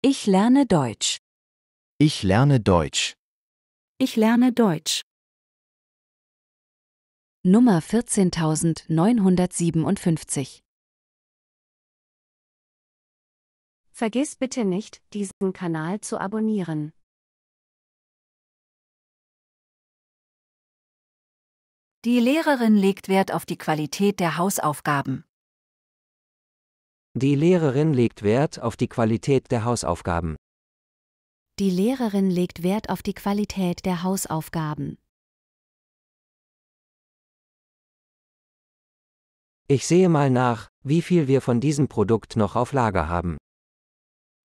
Ich lerne Deutsch. Ich lerne Deutsch. Ich lerne Deutsch. Nummer 14957 Vergiss bitte nicht, diesen Kanal zu abonnieren. Die Lehrerin legt Wert auf die Qualität der Hausaufgaben. Die Lehrerin legt Wert auf die Qualität der Hausaufgaben. Die Lehrerin legt Wert auf die Qualität der Hausaufgaben. Ich sehe mal nach, wie viel wir von diesem Produkt noch auf Lager haben.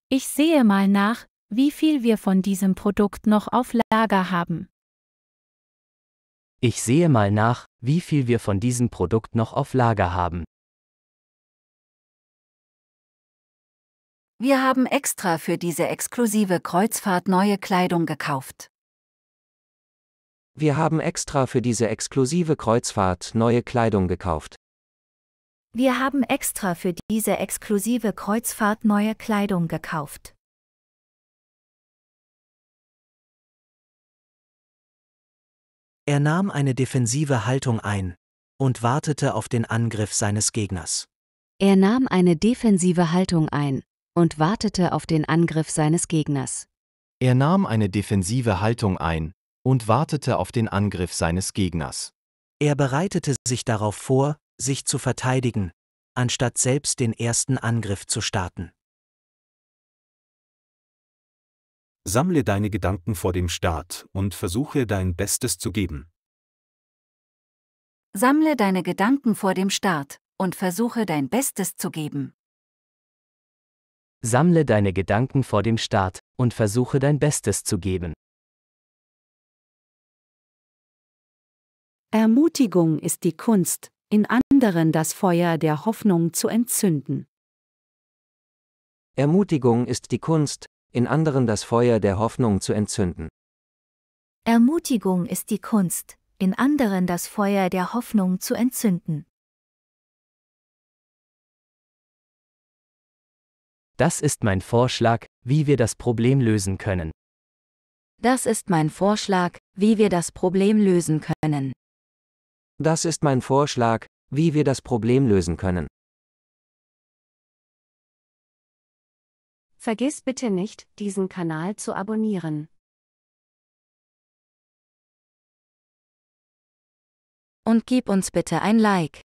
Ich sehe mal nach, wie viel wir von diesem Produkt noch auf Lager haben. Ich sehe mal nach, wie viel wir von diesem Produkt noch auf Lager haben. Wir haben extra für diese exklusive Kreuzfahrt neue Kleidung gekauft. Wir haben extra für diese exklusive Kreuzfahrt neue Kleidung gekauft. Wir haben extra für diese exklusive Kreuzfahrt neue Kleidung gekauft. Er nahm eine defensive Haltung ein und wartete auf den Angriff seines Gegners. Er nahm eine defensive Haltung ein und wartete auf den Angriff seines Gegners. Er nahm eine defensive Haltung ein und wartete auf den Angriff seines Gegners. Er bereitete sich darauf vor, sich zu verteidigen, anstatt selbst den ersten Angriff zu starten. Sammle deine Gedanken vor dem Start und versuche dein Bestes zu geben. Sammle deine Gedanken vor dem Start und versuche dein Bestes zu geben. Sammle deine Gedanken vor dem Start und versuche dein Bestes zu geben. Ermutigung ist die Kunst, in anderen das Feuer der Hoffnung zu entzünden. Ermutigung ist die Kunst, in anderen das Feuer der Hoffnung zu entzünden. Ermutigung ist die Kunst, in anderen das Feuer der Hoffnung zu entzünden. Das ist mein Vorschlag, wie wir das Problem lösen können. Das ist mein Vorschlag, wie wir das Problem lösen können. Das ist mein Vorschlag, wie wir das Problem lösen können. Vergiss bitte nicht, diesen Kanal zu abonnieren. Und gib uns bitte ein Like.